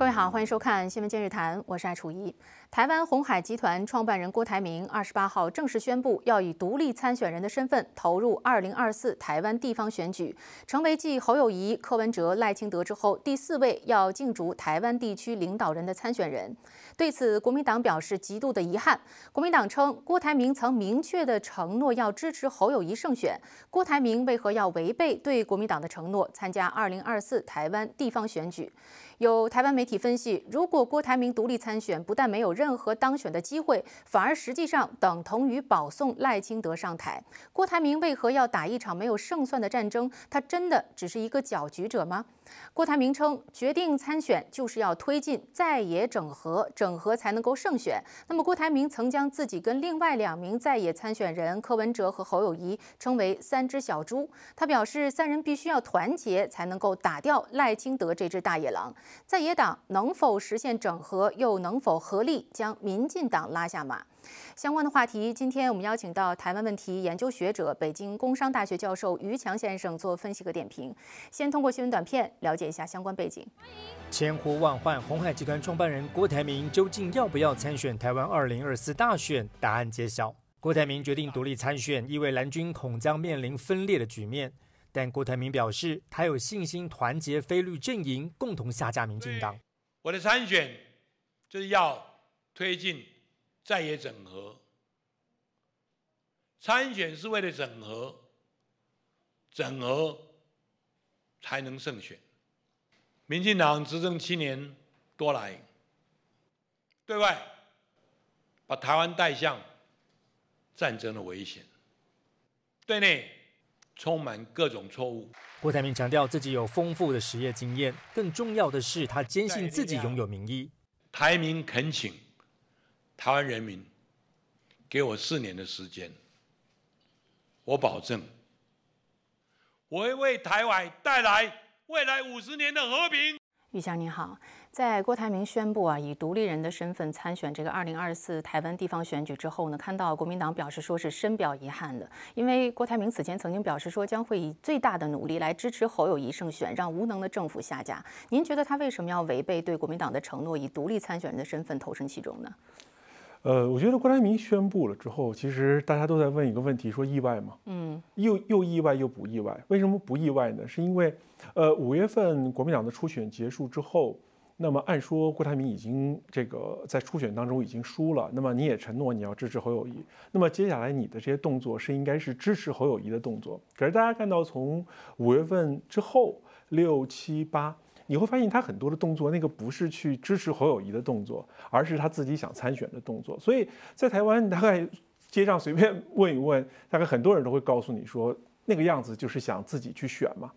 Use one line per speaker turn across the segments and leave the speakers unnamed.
各位好，欢迎收看《新闻今日谈》，我是艾楚怡。台湾红海集团创办人郭台铭二十八号正式宣布，要以独立参选人的身份投入二零二四台湾地方选举，成为继侯友谊、柯文哲、赖清德之后第四位要竞逐台湾地区领导人的参选人。对此，国民党表示极度的遗憾。国民党称，郭台铭曾明确的承诺要支持侯友谊胜选。郭台铭为何要违背对国民党的承诺，参加二零二四台湾地方选举？有台湾媒体分析，如果郭台铭独立参选，不但没有任何当选的机会，反而实际上等同于保送赖清德上台。郭台铭为何要打一场没有胜算的战争？他真的只是一个搅局者吗？郭台铭称，决定参选就是要推进在野整合。整整合才能够胜选。那么，郭台铭曾将自己跟另外两名在野参选人柯文哲和侯友谊称为“三只小猪”。他表示，三人必须要团结才能够打掉赖清德这只大野狼。在野党能否实现整合，又能否合力将民进党拉下马？相关的话题，今天我们邀请到台湾问题研究学者、北京工商大学教授于强先生做分析和点评。先通过新闻短片了解一下相关背景。千呼万唤，鸿海集团创办人郭台铭究竟要不要参选台湾2024大选？答案揭晓。郭台铭决定独立参选，意味蓝军恐将面临分裂的局面。但郭台铭表示，他有信心团结非律阵营，共同下架民进党。
我的参选就是要推进。再也整合，参选是为了整合，整合才能胜选。民进党执政七年多来，对外把台湾带向战争的危险，对内充满各种错误。
郭台铭强调自己有丰富的实业经验，更重要
的是他坚信自己拥有民意。台铭恳请。台湾人民给我四年的时间，我保证，我会为台湾带来未来五十年的和平。
玉香你好，在郭台铭宣布啊以独立人的身份参选这个二零二四台湾地方选举之后呢，看到国民党表示说是深表遗憾的，因为郭台铭此前曾经表示说将会以最大的努力来支持侯友谊胜选，让无能的政府下架。您觉得他为什么要违背对国民党的承诺，以独立参选人的身份投身其中呢？
呃，我觉得郭台铭宣布了之后，其实大家都在问一个问题：说意外吗？
嗯，又又
意外又不意外？为什么不意外呢？是因为，呃，五月份国民党的初选结束之后，那么按说郭台铭已经这个在初选当中已经输了，那么你也承诺你要支持侯友谊，那么接下来你的这些动作是应该是支持侯友谊的动作。可是大家看到从五月份之后六七八。你会发现他很多的动作，那个不是去支持侯友谊的动作，而是他自己想参选的动作。所以在台湾，大概街上随便问一问，大概很多人都会告诉你说，那个样子就是想自己去选嘛。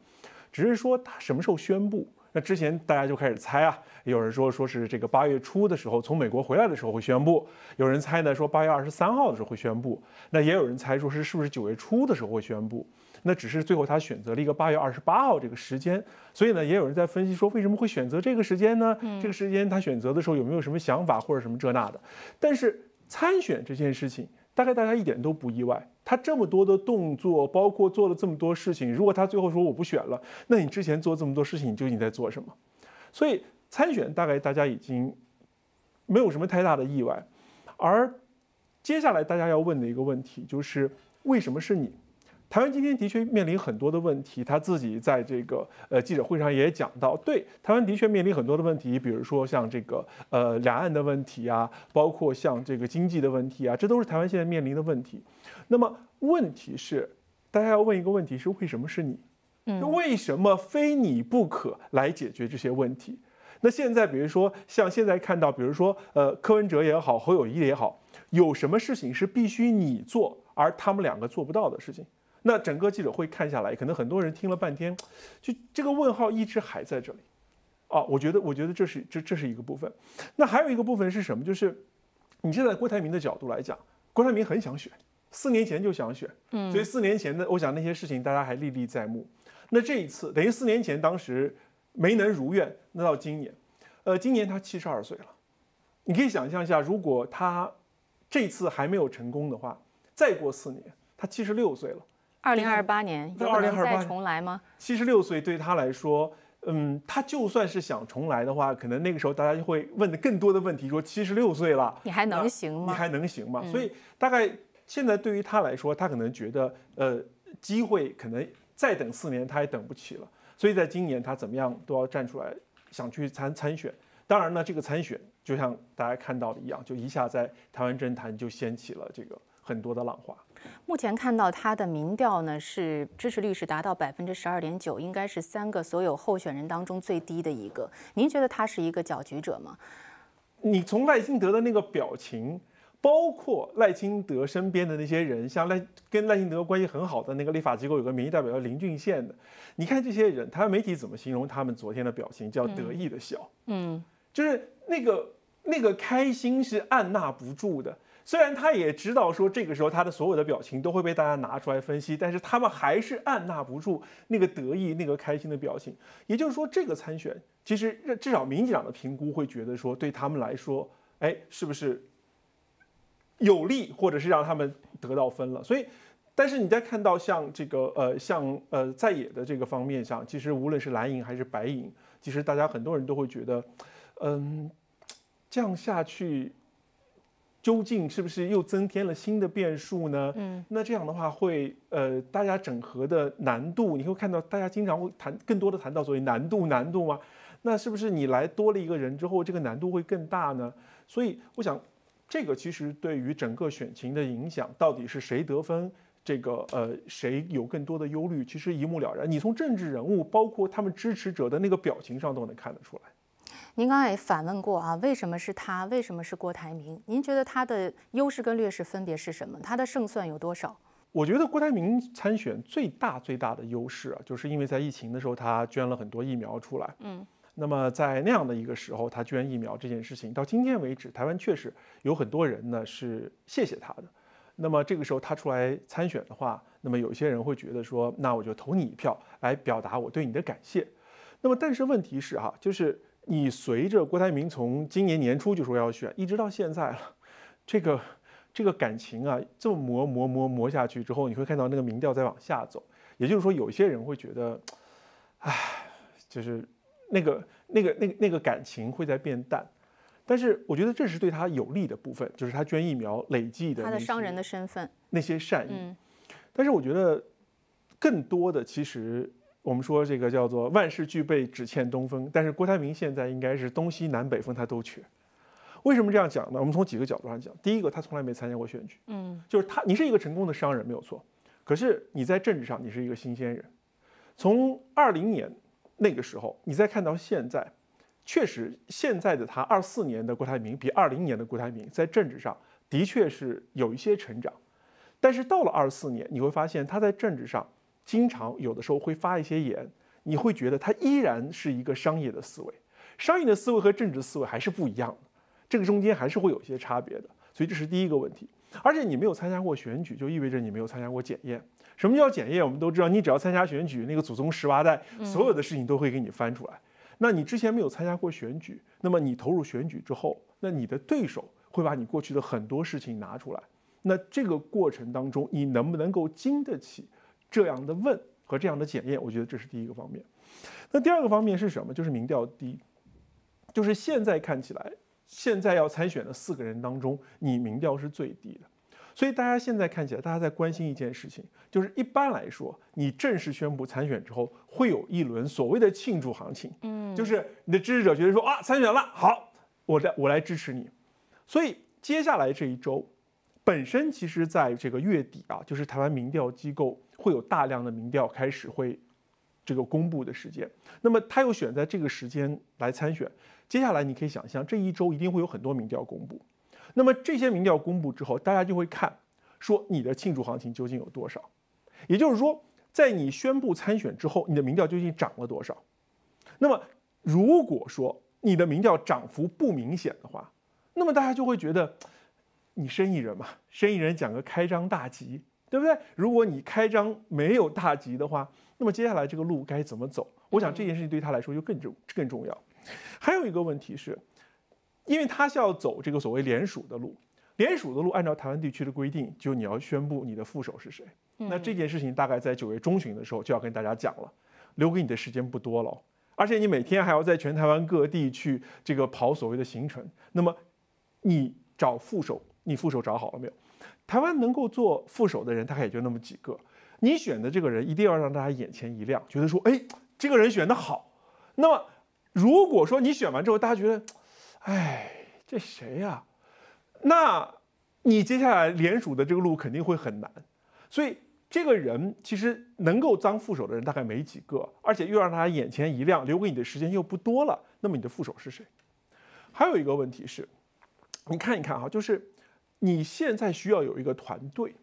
只是说他什么时候宣布，那之前大家就开始猜啊。有人说说是这个八月初的时候从美国回来的时候会宣布，有人猜呢说八月二十三号的时候会宣布，那也有人猜说是是不是九月初的时候会宣布。那只是最后他选择了一个八月二十八号这个时间，所以呢，也有人在分析说为什么会选择这个时间呢？这个时间他选择的时候有没有什么想法或者什么这那的？但是参选这件事情，大概大家一点都不意外。他这么多的动作，包括做了这么多事情，如果他最后说我不选了，那你之前做这么多事情你究竟在做什么？所以参选大概大家已经没有什么太大的意外。而接下来大家要问的一个问题就是为什么是你？台湾今天的确面临很多的问题，他自己在这个呃记者会上也讲到，对台湾的确面临很多的问题，比如说像这个呃两岸的问题啊，包括像这个经济的问题啊，这都是台湾现在面临的问题。那么问题是，大家要问一个问题，是为什么是你？嗯，为什么非你不可来解决这些问题？那现在比如说像现在看到，比如说呃柯文哲也好，侯友谊也好，有什么事情是必须你做而他们两个做不到的事情？那整个记者会看下来，可能很多人听了半天，就这个问号一直还在这里，啊，我觉得，我觉得这是这这是一个部分。那还有一个部分是什么？就是，你站在郭台铭的角度来讲，郭台铭很想选，四年前就想选，嗯，所以四年前的，我想那些事情大家还历历在目。那这一次等于四年前当时没能如愿，那到今年，呃，今年他七十二岁了，你可以想象一下，如果他这次还没有成功的话，再过四年，他七十六岁了。
二零二八年，要再重来吗？
七十六岁对他来说，嗯，他就算是想重来的话，可能那个时候大家就会问的更多的问题，说七十六岁了，
你还能行吗？你还
能行吗？所以大概现在对于他来说，他可能觉得，呃，机会可能再等四年他也等不起了，所以在今年他怎么样都要站出来想去参参选。当然呢，这个参选就像大家看到的一样，就一下在台湾政坛就掀起了这个。很多的浪花。
目前看到他的民调呢，是支持率是达到百分之十二点九，应该是三个所有候选人当中最低的一个。您觉得他是一个搅局者吗？
你从赖清德的那个表情，包括赖清德身边的那些人，像赖跟赖清德关系很好的那个立法机构有个民意代表叫林俊宪的，你看这些人，他媒体怎么形容他们昨天的表情？叫得意的笑。嗯，就是那个那个开心是按捺不住的。虽然他也知道说这个时候他的所有的表情都会被大家拿出来分析，但是他们还是按捺不住那个得意、那个开心的表情。也就是说，这个参选其实至少民进党的评估会觉得说对他们来说，哎，是不是有利，或者是让他们得到分了？所以，但是你在看到像这个呃，像呃在野的这个方面上，其实无论是蓝营还是白营，其实大家很多人都会觉得，嗯，这样下去。究竟是不是又增添了新的变数呢？嗯，那这样的话会呃，大家整合的难度，你会看到大家经常会谈更多的谈到所谓难度难度吗？那是不是你来多了一个人之后，这个难度会更大呢？所以我想，这个其实对于整个选情的影响，到底是谁得分，这个呃谁有更多的忧虑，其实一目了然，你从政治人物包括他们支持者的那个表情上都能看得出来。
您刚才也反问过啊，为什么是他？为什么是郭台铭？您觉得他的优势跟劣势分别是什么？他的胜算有多少？
我觉得郭台铭参选最大最大的优势啊，就是因为在疫情的时候他捐了很多疫苗出来。嗯，那么在那样的一个时候，他捐疫苗这件事情，到今天为止，台湾确实有很多人呢是谢谢他的。那么这个时候他出来参选的话，那么有些人会觉得说，那我就投你一票来表达我对你的感谢。那么但是问题是哈，就是。你随着郭台铭从今年年初就说要选，一直到现在了，这个这个感情啊，这么磨磨磨磨下去之后，你会看到那个民调在往下走。也就是说，有些人会觉得，哎，就是那个那个那个那个感情会在变淡。但是我觉得这是对他有利的部分，就是他捐疫苗累计的他的商
人的身份
那些善意。嗯，但是我觉得更多的其实。我们说这个叫做万事俱备，只欠东风。但是郭台铭现在应该是东西南北风他都缺。为什么这样讲呢？我们从几个角度上讲。第一个，他从来没参加过选举。嗯，就是他，你是一个成功的商人，没有错。可是你在政治上，你是一个新鲜人。从二零年那个时候，你再看到现在，确实现在的他二四年的郭台铭比二零年的郭台铭在政治上的确是有一些成长。但是到了二四年，你会发现他在政治上。经常有的时候会发一些言，你会觉得它依然是一个商业的思维，商业的思维和政治思维还是不一样的，这个中间还是会有一些差别的。所以这是第一个问题。而且你没有参加过选举，就意味着你没有参加过检验。什么叫检验？我们都知道，你只要参加选举，那个祖宗十八代所有的事情都会给你翻出来。那你之前没有参加过选举，那么你投入选举之后，那你的对手会把你过去的很多事情拿出来。那这个过程当中，你能不能够经得起？这样的问和这样的检验，我觉得这是第一个方面。那第二个方面是什么？就是民调低，就是现在看起来，现在要参选的四个人当中，你民调是最低的。所以大家现在看起来，大家在关心一件事情，就是一般来说，你正式宣布参选之后，会有一轮所谓的庆祝行情，嗯，就是你的支持者觉得说啊，参选了，好，我来我来支持你。所以接下来这一周。本身其实在这个月底啊，就是台湾民调机构会有大量的民调开始会，这个公布的时间。那么他又选在这个时间来参选，接下来你可以想象，这一周一定会有很多民调公布。那么这些民调公布之后，大家就会看，说你的庆祝行情究竟有多少？也就是说，在你宣布参选之后，你的民调究竟涨了多少？那么如果说你的民调涨幅不明显的话，那么大家就会觉得。你生意人嘛，生意人讲个开张大吉，对不对？如果你开张没有大吉的话，那么接下来这个路该怎么走？我想这件事情对他来说就更重、更重要。还有一个问题是，因为他是要走这个所谓联署的路，联署的路按照台湾地区的规定，就你要宣布你的副手是谁。那这件事情大概在九月中旬的时候就要跟大家讲了，留给你的时间不多了，而且你每天还要在全台湾各地去这个跑所谓的行程。那么你找副手？你副手找好了没有？台湾能够做副手的人，大概也就那么几个。你选的这个人一定要让大家眼前一亮，觉得说：“哎，这个人选的好。”那么，如果说你选完之后，大家觉得：“哎，这谁呀？”那，你接下来联署的这个路肯定会很难。所以，这个人其实能够当副手的人大概没几个，而且又让大家眼前一亮，留给你的时间又不多了。那么，你的副手是谁？还有一个问题是，你看一看哈，就是。你现在需要有一个团队，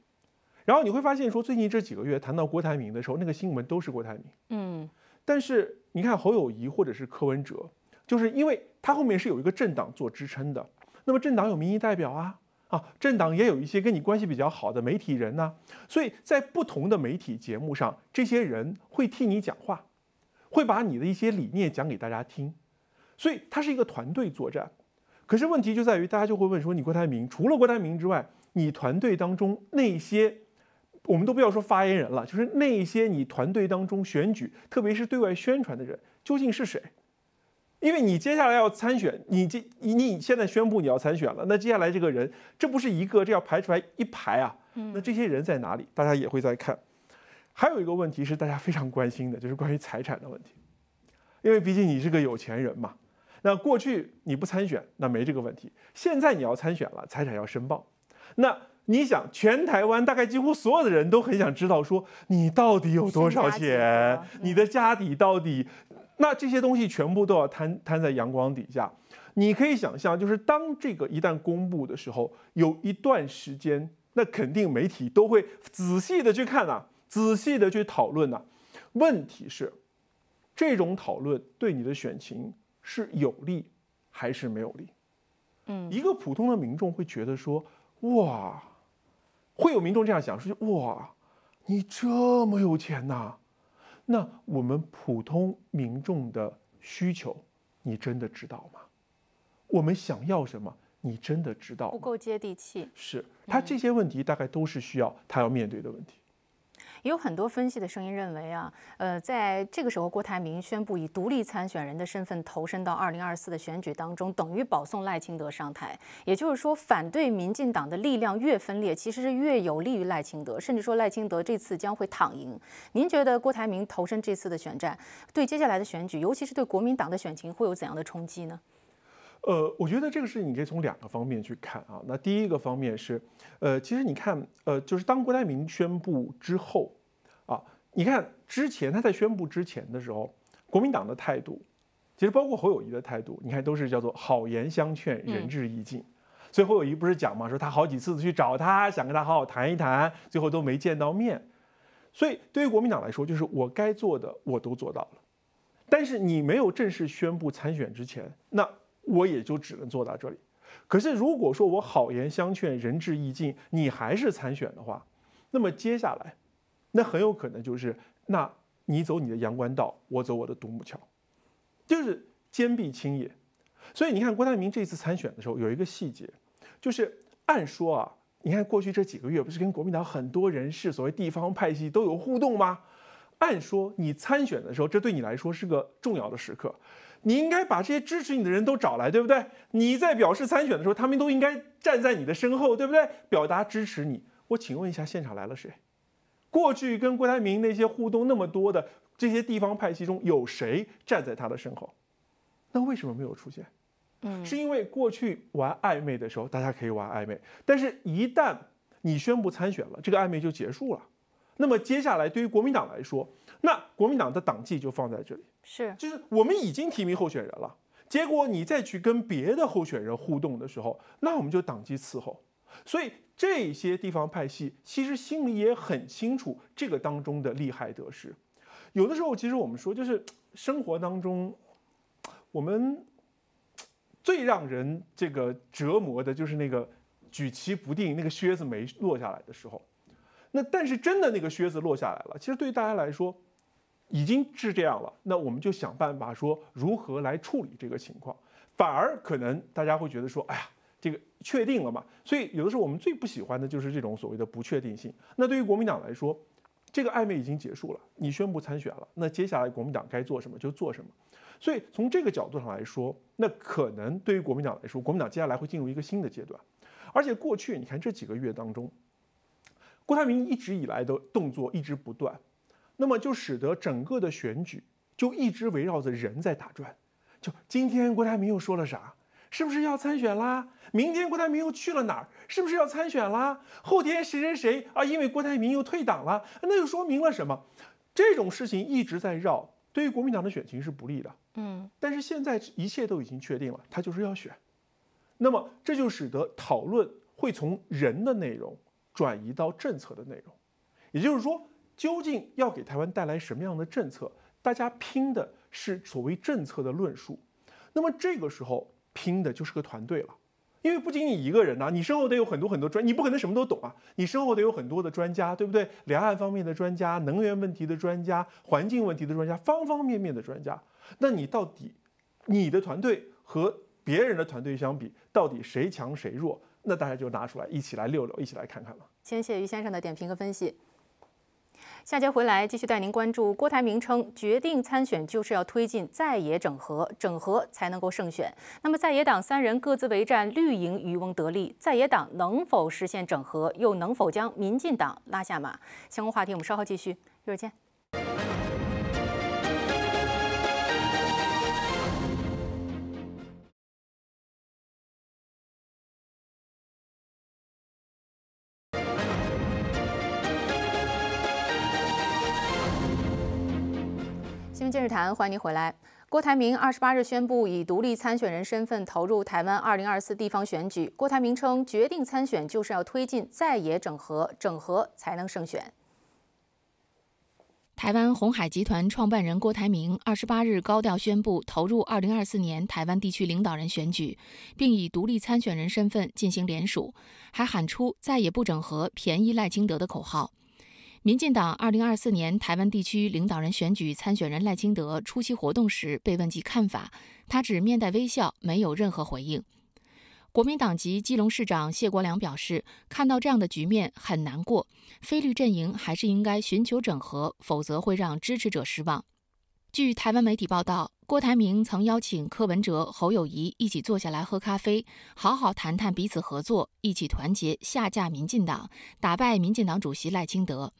然后你会发现说，最近这几个月谈到郭台铭的时候，那个新闻都是郭台铭。嗯，但是你看侯友谊或者是柯文哲，就是因为他后面是有一个政党做支撑的，那么政党有民意代表啊，啊，政党也有一些跟你关系比较好的媒体人呐。所以在不同的媒体节目上，这些人会替你讲话，会把你的一些理念讲给大家听，所以它是一个团队作战。可是问题就在于，大家就会问说，你郭台铭除了郭台铭之外，你团队当中那些，我们都不要说发言人了，就是那些你团队当中选举，特别是对外宣传的人究竟是谁？因为你接下来要参选，你这你你现在宣布你要参选了，那接下来这个人，这不是一个，这要排出来一排啊。那这些人在哪里？大家也会在看。还有一个问题是大家非常关心的，就是关于财产的问题，因为毕竟你是个有钱人嘛。那过去你不参选，那没这个问题。现在你要参选了，财产要申报。那你想，全台湾大概几乎所有的人都很想知道，说你到底有多少钱，你的家底到底。那这些东西全部都要摊摊在阳光底下。你可以想象，就是当这个一旦公布的时候，有一段时间，那肯定媒体都会仔细的去看呐，仔细的去讨论呐。问题是，这种讨论对你的选情。是有利还是没有利？嗯，一个普通的民众会觉得说：“哇，会有民众这样想，说哇，你这么有钱呐？那我们普通民众的需求，你真的知道吗？我们想要什么，你真的知道？不
够接地气。
是他这些问题大概都是需要他要面对的问题。”
也有很多分析的声音认为啊，呃，在这个时候郭台铭宣布以独立参选人的身份投身到二零二四的选举当中，等于保送赖清德上台。也就是说，反对民进党的力量越分裂，其实是越有利于赖清德，甚至说赖清德这次将会躺赢。您觉得郭台铭投身这次的选战，对接下来的选举，尤其是对国民党的选情，会有怎样的冲击呢？
呃，我觉得这个事情你可以从两个方面去看啊。那第一个方面是，呃，其实你看，呃，就是当郭台铭宣布之后，啊，你看之前他在宣布之前的时候，国民党的态度，其实包括侯友谊的态度，你看都是叫做好言相劝，仁至义尽。所以侯友谊不是讲嘛，说他好几次去找他，想跟他好好谈一谈，最后都没见到面。所以对于国民党来说，就是我该做的我都做到了，但是你没有正式宣布参选之前，那。我也就只能做到这里。可是，如果说我好言相劝，仁至义尽，你还是参选的话，那么接下来，那很有可能就是，那你走你的阳关道，我走我的独木桥，就是坚壁清野。所以你看，郭台铭这次参选的时候，有一个细节，就是按说啊，你看过去这几个月不是跟国民党很多人士，所谓地方派系都有互动吗？按说你参选的时候，这对你来说是个重要的时刻。你应该把这些支持你的人都找来，对不对？你在表示参选的时候，他们都应该站在你的身后，对不对？表达支持你。我请问一下，现场来了谁？过去跟郭台铭那些互动那么多的这些地方派系中，有谁站在他的身后？那为什么没有出现？嗯，是因为过去玩暧昧的时候，大家可以玩暧昧，但是一旦你宣布参选了，这个暧昧就结束了。那么接下来，对于国民党来说，那国民党的党纪就放在这里，是，就是我们已经提名候选人了，结果你再去跟别的候选人互动的时候，那我们就党纪伺候。所以这些地方派系其实心里也很清楚这个当中的利害得失。有的时候，其实我们说，就是生活当中，我们最让人这个折磨的就是那个举棋不定，那个靴子没落下来的时候。那但是真的那个靴子落下来了，其实对于大家来说，已经是这样了。那我们就想办法说如何来处理这个情况，反而可能大家会觉得说，哎呀，这个确定了嘛？所以有的时候我们最不喜欢的就是这种所谓的不确定性。那对于国民党来说，这个暧昧已经结束了，你宣布参选了，那接下来国民党该做什么就做什么。所以从这个角度上来说，那可能对于国民党来说，国民党接下来会进入一个新的阶段。而且过去你看这几个月当中。郭台铭一直以来的动作一直不断，那么就使得整个的选举就一直围绕着人在打转。就今天郭台铭又说了啥？是不是要参选啦？明天郭台铭又去了哪儿？是不是要参选啦？后天谁谁谁啊？因为郭台铭又退党了，那又说明了什么？这种事情一直在绕，对于国民党的选情是不利的。嗯，但是现在一切都已经确定了，他就是要选，那么这就使得讨论会从人的内容。转移到政策的内容，也就是说，究竟要给台湾带来什么样的政策？大家拼的是所谓政策的论述。那么这个时候拼的就是个团队了，因为不仅仅一个人呐，你身后得有很多很多专，你不可能什么都懂啊，你身后得有很多的专家，对不对？两岸方面的专家、能源问题的专家、环境问题的专家、方方面面的专家。那你到底，你的团队和别人的团队相比，到底谁强谁弱？那大家就拿出来一起来遛遛，一起来看看吧。
先谢于先生的点评和分析。下节回来继续带您关注郭台铭称决定参选就是要推进在野整合，整合才能够胜选。那么在野党三人各自为战，绿营渔翁得利，在野党能否实现整合，又能否将民进党拉下马？相关话题我们稍后继续，一会儿见。《今日谈》，欢迎您回来。郭台铭二十八日宣布以独立参选人身份投入台湾二零二四地方选举。郭台铭称，决定参选就是要推进在野整合，整合才能胜选。台湾红海集团创办人郭台铭二十八日高调宣布投入二零二四年台湾地区领导人选举，并以独立参选人身份进行联署，还喊出“再也不整合，便宜赖清德”的口号。民进党2024年台湾地区领导人选举参选人赖清德出席活动时，被问及看法，他只面带微笑，没有任何回应。国民党籍基隆市长谢国良表示，看到这样的局面很难过，飞律阵营还是应该寻求整合，否则会让支持者失望。据台湾媒体报道，郭台铭曾邀请柯文哲、侯友谊一起坐下来喝咖啡，好好谈谈彼此合作，一起团结下架民进党，打败民进党主席赖清德。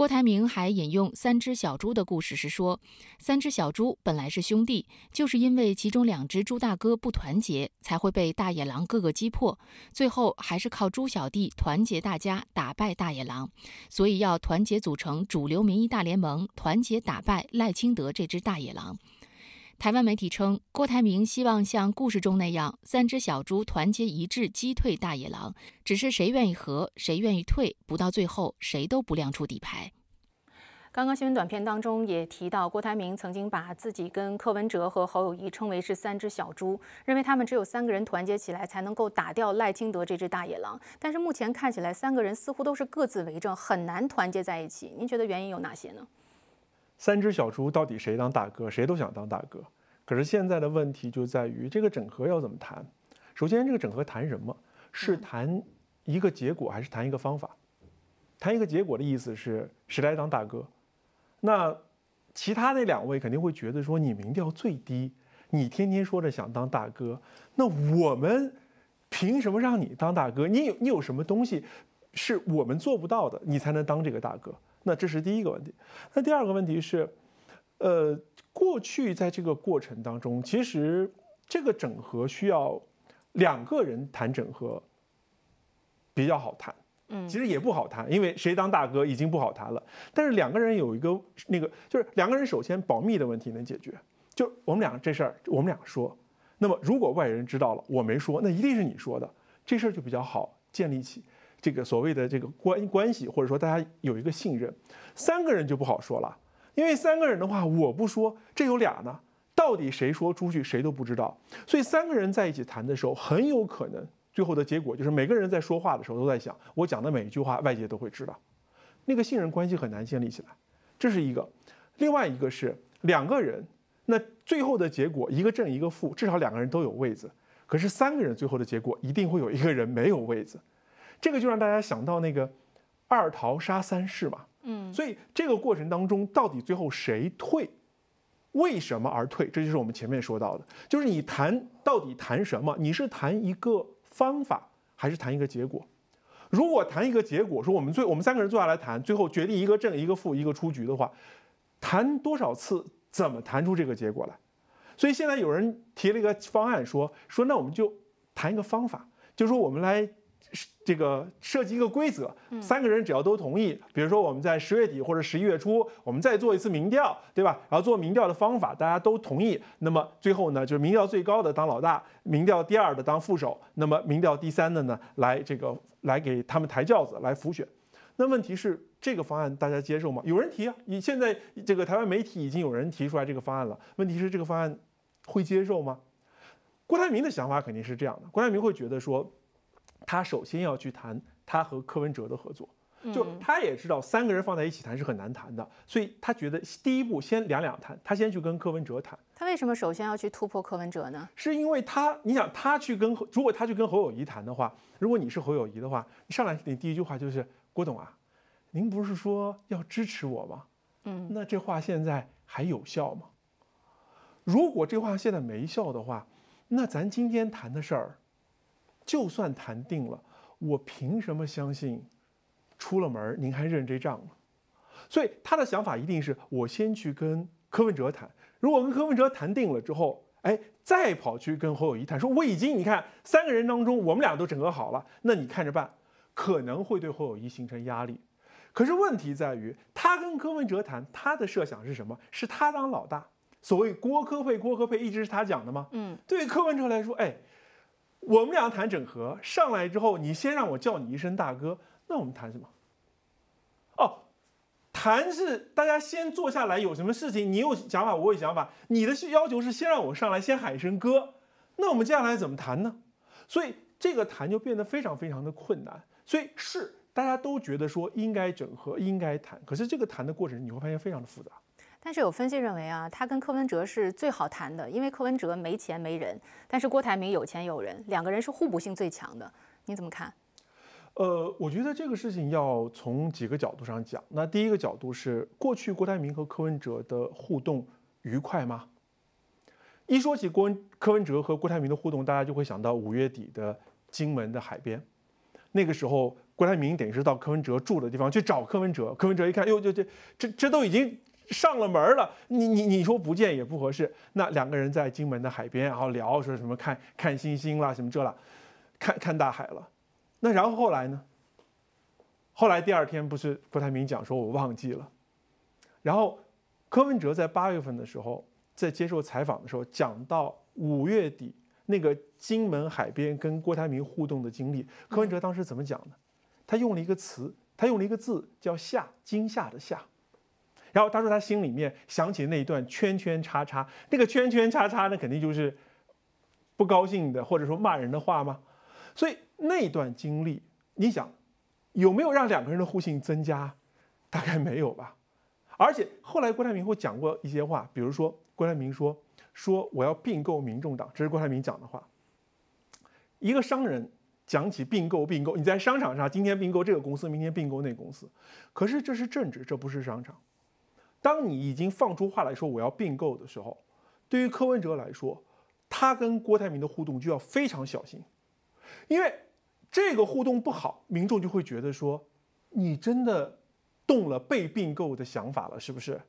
郭台铭还引用三只小猪的故事时说：“三只小猪本来是兄弟，就是因为其中两只猪大哥不团结，才会被大野狼各个击破。最后还是靠猪小弟团结大家，打败大野狼。所以要团结组成主流民意大联盟，团结打败赖清德这只大野狼。”台湾媒体称，郭台铭希望像故事中那样，三只小猪团结一致击退大野狼。只是谁愿意和，谁愿意退，不到最后谁都不亮出底牌。刚刚新闻短片当中也提到，郭台铭曾经把自己跟柯文哲和侯友谊称为是三只小猪，认为他们只有三个人团结起来才能够打掉赖清德这只大野狼。但是目前看起来，三个人似乎都是各自为政，很难团结在一起。您觉得原因有哪些呢？
三只小猪到底谁当大哥？谁都想当大哥，可是现在的问题就在于这个整合要怎么谈？首先，这个整合谈什么？是谈一个结果，还是谈一个方法？谈一个结果的意思是，谁来当大哥？那其他那两位肯定会觉得说，你民调最低，你天天说着想当大哥，那我们凭什么让你当大哥？你有你有什么东西，是我们做不到的，你才能当这个大哥？那这是第一个问题，那第二个问题是，呃，过去在这个过程当中，其实这个整合需要两个人谈整合比较好谈，嗯，其实也不好谈，因为谁当大哥已经不好谈了。但是两个人有一个那个，就是两个人首先保密的问题能解决，就我们俩这事儿我们俩说。那么如果外人知道了我没说，那一定是你说的，这事儿就比较好建立起。这个所谓的这个关关系，或者说大家有一个信任，三个人就不好说了，因为三个人的话，我不说，这有俩呢，到底谁说出去，谁都不知道。所以三个人在一起谈的时候，很有可能最后的结果就是每个人在说话的时候都在想，我讲的每一句话外界都会知道，那个信任关系很难建立起来。这是一个，另外一个是两个人，那最后的结果一个正一个负，至少两个人都有位子，可是三个人最后的结果一定会有一个人没有位子。这个就让大家想到那个二桃杀三世嘛，嗯，所以这个过程当中到底最后谁退，为什么而退？这就是我们前面说到的，就是你谈到底谈什么？你是谈一个方法，还是谈一个结果？如果谈一个结果，说我们最我们三个人坐下来谈，最后决定一个正一个负一个出局的话，谈多少次？怎么谈出这个结果来？所以现在有人提了一个方案，说说那我们就谈一个方法，就说我们来。这个设计一个规则，三个人只要都同意，比如说我们在十月底或者十一月初，我们再做一次民调，对吧？然后做民调的方法大家都同意，那么最后呢，就是民调最高的当老大，民调第二的当副手，那么民调第三的呢，来这个来给他们抬轿子，来辅选。那问题是这个方案大家接受吗？有人提啊，你现在这个台湾媒体已经有人提出来这个方案了。问题是这个方案会接受吗？郭台铭的想法肯定是这样的，郭台铭会觉得说。他首先要去谈他和柯文哲的合作，就他也知道三个人放在一起谈是很难谈的，所以他觉得第一步先两两谈，他先去跟柯文哲谈。
他为什么首先要去突破柯文哲呢？是因
为他，你想他去跟，如果他去跟侯友谊谈的话，如果你是侯友谊的话，你上来你第一句话就是郭董啊，您不是说要支持我吗？嗯，那这话现在还有效吗？如果这话现在没效的话，那咱今天谈的事儿。就算谈定了，我凭什么相信出了门您还认这账？所以他的想法一定是我先去跟柯文哲谈，如果跟柯文哲谈定了之后，哎，再跑去跟侯友谊谈，说我已经你看三个人当中我们俩都整合好了，那你看着办，可能会对侯友谊形成压力。可是问题在于他跟柯文哲谈，他的设想是什么？是他当老大，所谓郭柯配郭科配一直是他讲的吗？嗯，对柯文哲来说，哎。我们俩谈整合上来之后，你先让我叫你一声大哥，那我们谈什么？哦，谈是大家先坐下来，有什么事情你有想法，我有想法，你的要求是先让我上来，先喊一声哥，那我们接下来怎么谈呢？所以这个谈就变得非常非常的困难。所以是大家都觉得说应该整合，应该谈，可是这个谈的过程，你会发现非常的复杂。
但是有分析认为啊，他跟柯文哲是最好谈的，因为柯文哲没钱没人，但是郭台铭有钱有人，两个人是互补性最强的。你怎么看？呃，我
觉得这个事情要从几个角度上讲。那第一个角度是，过去郭台铭和柯文哲的互动愉快吗？一说起郭文柯文哲和郭台铭的互动，大家就会想到五月底的金门的海边，那个时候郭台铭等于是到柯文哲住的地方去找柯文哲，柯文哲一看，哟，这这这这都已经。上了门了，你你你说不见也不合适。那两个人在金门的海边，然后聊说什么看看星星啦，什么这啦，看看大海了。那然后后来呢？后来第二天不是郭台铭讲说我忘记了。然后柯文哲在八月份的时候在接受采访的时候讲到五月底那个金门海边跟郭台铭互动的经历，柯文哲当时怎么讲的？他用了一个词，他用了一个字叫“吓”，惊吓的“吓”。然后他说，他心里面想起那一段圈圈叉叉，那个圈圈叉叉呢，肯定就是不高兴的，或者说骂人的话吗？所以那段经历，你想有没有让两个人的互信增加？大概没有吧。而且后来郭台铭会讲过一些话，比如说郭台铭说：“说我要并购民众党。”这是郭台铭讲的话。一个商人讲起并购并购，你在商场上今天并购这个公司，明天并购那公司，可是这是政治，这不是商场。当你已经放出话来说我要并购的时候，对于柯文哲来说，他跟郭台铭的互动就要非常小心，因为这个互动不好，民众就会觉得说，你真的动了被并购的想法了，是不是？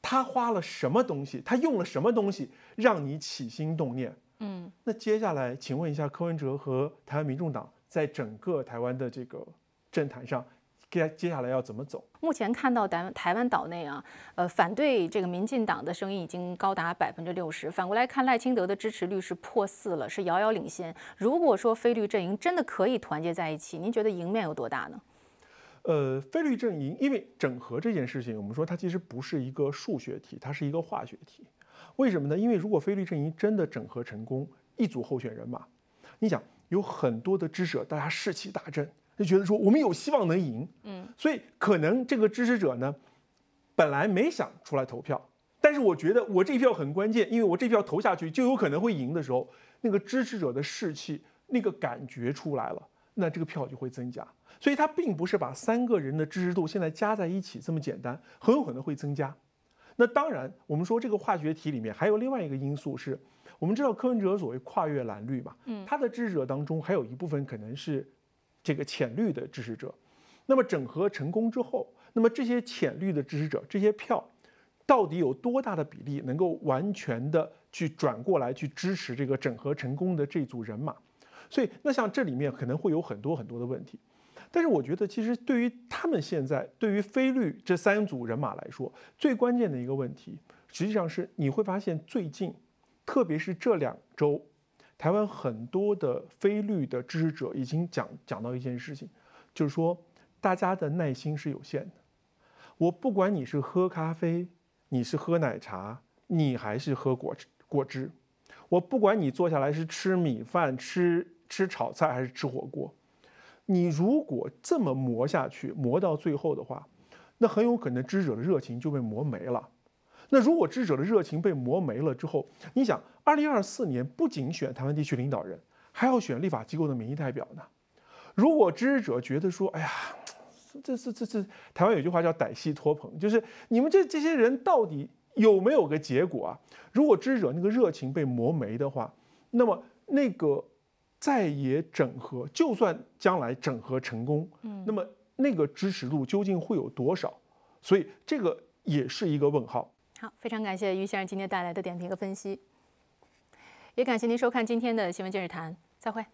他花了什么东西？他用了什么东西让你起心动念？嗯，那接下来，请问一下柯文哲和台湾民众党在整个台湾的这个政坛上。接接下来要怎么走？
目前看到台台湾岛内啊，呃，反对这个民进党的声音已经高达百分之六十。反过来看赖清德的支持率是破四了，是遥遥领先。如果说菲律阵营真的可以团结在一起，您觉得赢面有多大呢？
呃，菲律阵营因为整合这件事情，我们说它其实不是一个数学题，它是一个化学题。为什么呢？因为如果菲律阵营真的整合成功，一组候选人嘛，你想有很多的支持者，大家士气大振。就觉得说我们有希望能赢，嗯，所以可能这个支持者呢，本来没想出来投票，但是我觉得我这一票很关键，因为我这票投下去就有可能会赢的时候，那个支持者的士气那个感觉出来了，那这个票就会增加。所以他并不是把三个人的支持度现在加在一起这么简单，很有可能会增加。那当然，我们说这个化学题里面还有另外一个因素是，我们知道科恩哲所谓跨越蓝绿嘛，嗯，他的支持者当中还有一部分可能是。这个浅绿的支持者，那么整合成功之后，那么这些浅绿的支持者，这些票，到底有多大的比例能够完全的去转过来去支持这个整合成功的这组人马？所以，那像这里面可能会有很多很多的问题，但是我觉得，其实对于他们现在，对于非绿这三组人马来说，最关键的一个问题，实际上是你会发现最近，特别是这两周。台湾很多的非绿的支持者已经讲讲到一件事情，就是说大家的耐心是有限的。我不管你是喝咖啡，你是喝奶茶，你还是喝果果汁，我不管你坐下来是吃米饭、吃吃炒菜还是吃火锅，你如果这么磨下去，磨到最后的话，那很有可能支持者的热情就被磨没了。那如果支持者的热情被磨没了之后，你想，二零二四年不仅选台湾地区领导人，还要选立法机构的民意代表呢？如果支持者觉得说，哎呀，这这这这，台湾有句话叫“逮戏托棚”，就是你们这这些人到底有没有个结果啊？如果支持者那个热情被磨没的话，那么那个再也整合，就算将来整合成功，嗯，那么那个支持度究竟会有多少？所以这个也是一个问号。
好，非常感谢于先生今天带来的点评和分析，也感谢您收看今天的《新闻见日谈》，再会。